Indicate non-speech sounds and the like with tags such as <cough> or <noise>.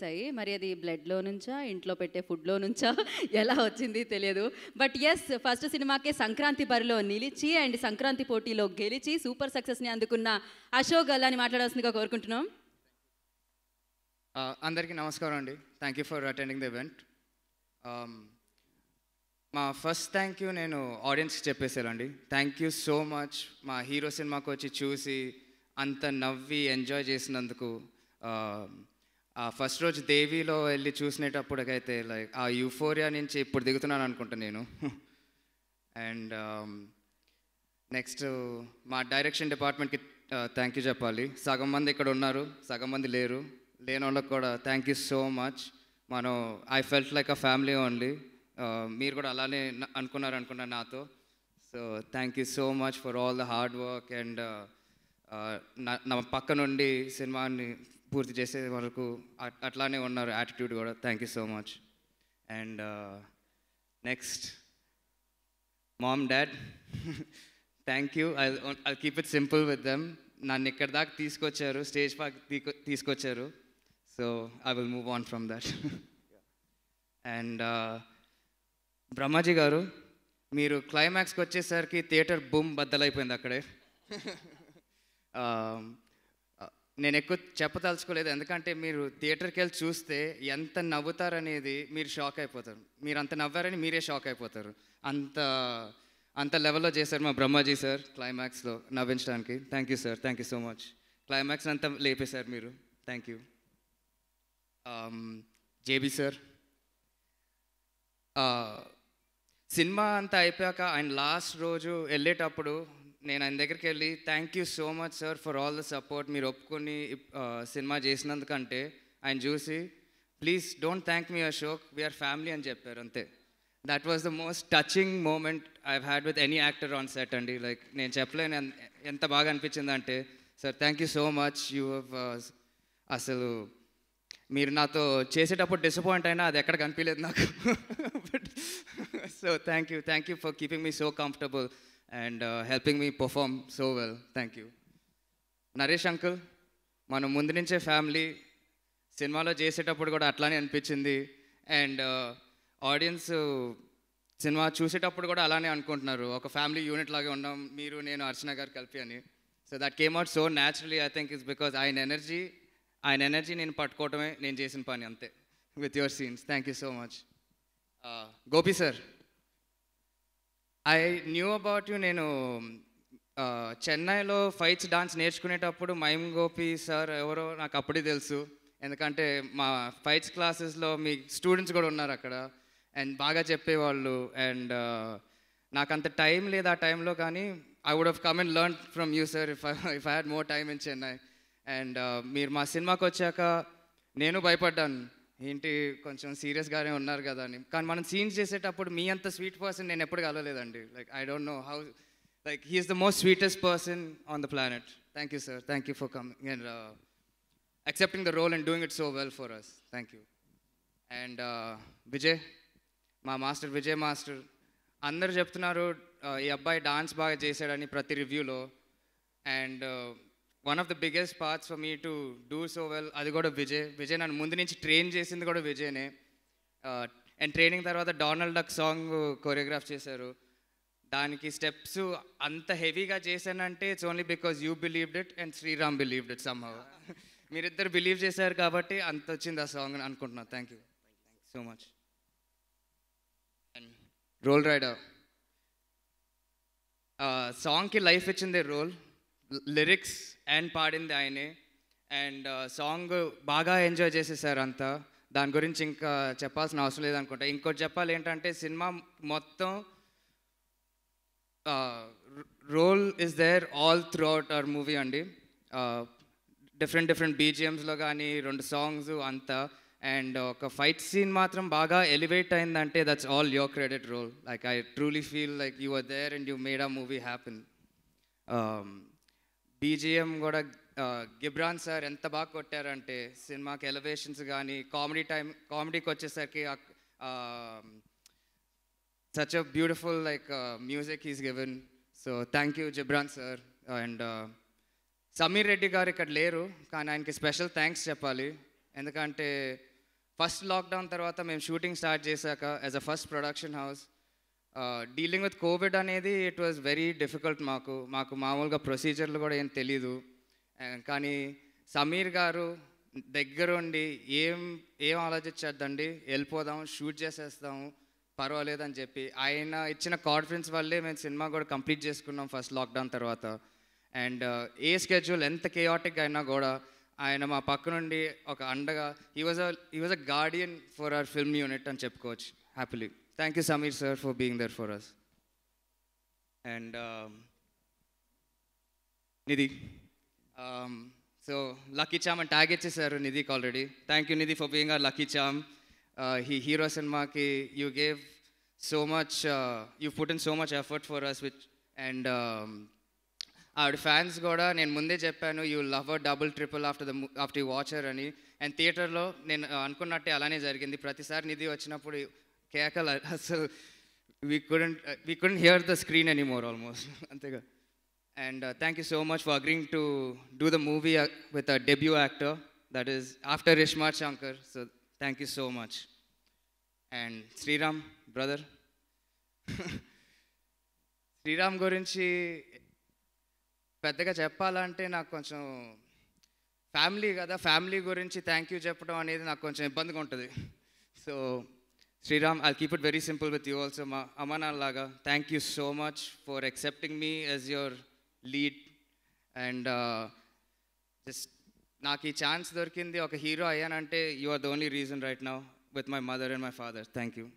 వచ్చాయి మరి అది బ్లడ్లో నుంచా ఇంట్లో పెట్టే ఫుడ్లో నుంచా ఎలా వచ్చింది తెలియదు బట్ ఎస్ ఫస్ట్ సినిమాకే సంక్రాంతి బరిలో నిలిచి అండ్ సంక్రాంతి పోటీలో గెలిచి సూపర్ సక్సెస్ని అందుకున్న అశోక్ గల్లాని మాట్లాడాల్సిందిగా కోరుకుంటున్నాం అందరికీ నమస్కారం అండి thank you for attending the event మా ఫస్ట్ థ్యాంక్ యూ నేను ఆడియన్స్కి చెప్పేసానండి థ్యాంక్ యూ సో మచ్ మా హీరో సినిమాకు వచ్చి చూసి అంత నవ్వి ఎంజాయ్ చేసినందుకు um, ఆ ఫస్ట్ రోజు దేవిలో వెళ్ళి చూసినప్పటికైతే లైక్ ఆ యూఫోరియా నుంచి ఇప్పుడు దిగుతున్నాను అనుకుంటా నేను <laughs> అండ్ నెక్స్ట్ um, మా డైరెక్షన్ డిపార్ట్మెంట్కి థ్యాంక్ యూ చెప్పాలి సగం మంది ఇక్కడ ఉన్నారు సగం మంది లేరు లేని వాళ్ళకి కూడా థ్యాంక్ యూ సో మచ్ మనం I felt like a family only మీరు కూడా అలానే అనుకున్నారు అనుకున్నాను నాతో so thank you so much for all the hard work and నా పక్క నుండి సినిమాని పూర్తి చేసే వరకు అట్లానే ఉన్నారు యాటిట్యూడ్ కూడా thank you so much and next mom dad thank you I I keep it simple with them నన్ను ఇక్కడ దాకా తీసుకొచ్చారు స్టేజ్ పాక్ తీసుకొచ్చారు so I will move on from that and Brahmaji గారు మీరు క్లైమాక్స్కి వచ్చేసరికి థియేటర్ బూమ్ బద్దలైపోయింది అక్కడే <laughs> um, నేను ఎక్కువ చెప్పదలుచుకోలేదు ఎందుకంటే మీరు థియేటర్కి వెళ్ళి చూస్తే ఎంత నవ్వుతారనేది మీరు షాక్ అయిపోతారు మీరు అంత నవ్వారని మీరే షాక్ అయిపోతారు అంత అంత లెవెల్లో చేశారు మా బ్రహ్మాజీ సార్ క్లైమాక్స్లో నవ్వించడానికి thank you sir thank you so much climax అంతా లేపేశారు మీరు thank you um, JB sir uh, cinema అంతా అయిపోయాక ఆయన లాస్ట్ రోజు వెళ్ళేటప్పుడు నేను ఆయన దగ్గరికి వెళ్ళి thank you so much sir for all the support మీరు ఒప్పుకొని సినిమా చేసినందుకంటే ఆయన చూసి please don't thank me Ashok we're family అని చెప్పారు అంతే that was the most touching moment I had with any actor on set అండి లైక్ నేను చెప్పలేను ఎంత బాగా అనిపించిందంటే sir thank you so much you అసలు మీరు నాతో చేసేటప్పుడు డిసప్పాయింట్ అయినా అది ఎక్కడ కనిపించలేదు నాకు but so thank you thank you for keeping me so comfortable and helping me perform so well thank you Naresh uncle మనం ముందు నుంచే ఫ్యామిలీ సినిమాలో చేసేటప్పుడు కూడా అట్లానే అనిపించింది అండ్ ఆడియన్స్ uh, సినిమా చూసేటప్పుడు కూడా అలానే అనుకుంటున్నారు ఒక ఫ్యామిలీ యూనిట్ లాగే ఉన్నాం మీరు నేను అర్చన గారు కలిపి అని so that came out so naturally I think is because ఆయన ఎనర్జీ ఆయన ఎనర్జీ నేను పట్టుకోవటమే నేను చేసిన పని అంతే with your scenes thank you so much Gopi sir I knew about you నేను చెన్నైలో ఫైట్స్ డాన్స్ నేర్చుకునేటప్పుడు మైమ్ గోపి సార్ ఎవరో నాకు అప్పుడే తెలుసు ఎందుకంటే మా ఫైట్స్ క్లాసెస్లో మీ స్టూడెంట్స్ కూడా ఉన్నారు అక్కడ అండ్ బాగా చెప్పేవాళ్ళు అండ్ నాకు అంత టైం లేదు ఆ టైంలో కానీ ఐ వుడ్ హ్ come and learn from you sir if if I had more time in Chennai and మీరు మా సినిమాకి వచ్చాక నేను భయపడ్డాను ఏంటి కొంచెం సీరియస్గానే ఉన్నారు కదా అని కానీ మనం సీన్స్ చేసేటప్పుడు మీ అంత స్వీట్ పర్సన్ నేను ఎప్పుడు కలవలేదండి like I don't know how like he's the most sweetest person on the planet thank you sir thank you for coming and accepting the role and doing it so well for us thank you and Vijay మా master Vijay master అందరు చెప్తున్నారు uh, ఈ అబ్బాయి dance బాగా చేశాడని ప్రతి రివ్యూలో and one of the biggest parts for me to do so well అది కూడా విజయ్ విజయ్ నన్ను ముందు నుంచి ట్రైన్ చేసింది కూడా విజయ్నే అండ్ ట్రైనింగ్ తర్వాత డొనాల్డ్ డక్ సాంగ్ కొరియోగ్రాఫ్ చేశారు దానికి స్టెప్స్ అంత హెవీగా చేశానంటే it's only because you believed it and Sriram believed it సమ్ మీరిద్దరు బిలీవ్ చేశారు కాబట్టి అంత వచ్చింది ఆ సాంగ్ అనుకుంటున్నాను thank you so much and Roll Rida సాంగ్కి లైఫ్ ఇచ్చింది రోల్ లిరిక్స్ అండ్ పాడింది ఆయనే అండ్ సాంగ్ uh, బాగా ఎంజాయ్ చేసేసారు అంతా దాని గురించి ఇంకా చెప్పాల్సిన అవసరం లేదనుకుంటా ఇంకోటి చెప్పాలి ఏంటంటే సినిమా మొత్తం Roll is there all throughout our movie అండి డిఫరెంట్ డిఫరెంట్ బీజిఎమ్స్లో కానీ రెండు సాంగ్స్ అంతా అండ్ uh, ఒక ఫైట్ సీన్ మాత్రం బాగా ఎలివేట్ అయిందంటే that's all your credit Roll like I truly feel like you are there and you made a movie happen BGM కూడా గిబ్రాన్ సార్ ఎంత బాగా కొట్టారంటే సినిమాకి ఎలివేషన్స్ కానీ కామెడీ టైం కామెడీకి వచ్చేసరికి such a beautiful like music is given so thank you Ghibran sir and uh, Sameer Reddy garu ఇక్కడ లేరు కానీ ఆయనకి స్పెషల్ థ్యాంక్స్ చెప్పాలి ఎందుకంటే ఫస్ట్ లాక్డౌన్ తర్వాత మేము షూటింగ్ స్టార్ట్ చేశాక as a first production house dealing with Covid అనేది ఇట్ వాజ్ వెరీ డిఫికల్ట్ మాకు మాకు మామూలుగా ప్రొసీజర్లు కూడా ఏం తెలీదు కానీ సమీర్ గారు దగ్గరుండి ఏం ఏం ఆలోచించద్దండి వెళ్ళిపోదాం షూట్ చేసేస్తాము పర్వాలేదు అని చెప్పి ఆయన ఇచ్చిన కాన్ఫిడెన్స్ వల్లే మేము సినిమా కూడా కంప్లీట్ చేసుకున్నాం ఫస్ట్ లాక్డౌన్ తర్వాత అండ్ ఏ స్కెడ్యూల్ ఎంత కేయాటిక్ అయినా కూడా ఆయన మా పక్క నుండి ఒక అండగా ఈ was a he was a guardian for our film unit అని చెప్పుకోవచ్చు happily Thank you, Samir sir, for being there for us. And um, Nidhi. Um, so, Lucky Charm and tag sir Nidhi already. Thank you, Nidhi, for being our Lucky Charm. Uh, he hero cinema ki, you gave so much, uh, you've put in so much effort for us, which, and um, ఆవిడ fans కూడా నేను ముందే చెప్పాను you love double triple after the after you watcher అని and థియేటర్లో నేను అనుకున్నట్టే అలానే జరిగింది ప్రతిసారి నిధి వచ్చినప్పుడు కేకలు అసలు we couldn't we couldn't hear the screen any more almost అంతేగా and thank you so much for agreeing to do the movie with a debut actor that is after iSmart Shankar so thank you so much and Sriram brother Sriram గురించి పెద్దగా చెప్పాలంటే నాకు కొంచెం family కదా family గురించి thank you చెప్పడం అనేది నాకు కొంచెం ఇబ్బందిగా ఉంటుంది so Sriram, I'll keep it very simple with you also. Amana Laga, thank you so much for accepting me as your lead. And uh, just, నాకు ఈ ఛాన్స్ దొరికింది ఒక హీరో అయ్యానంటే you are the only reason right now with my mother and my father thank you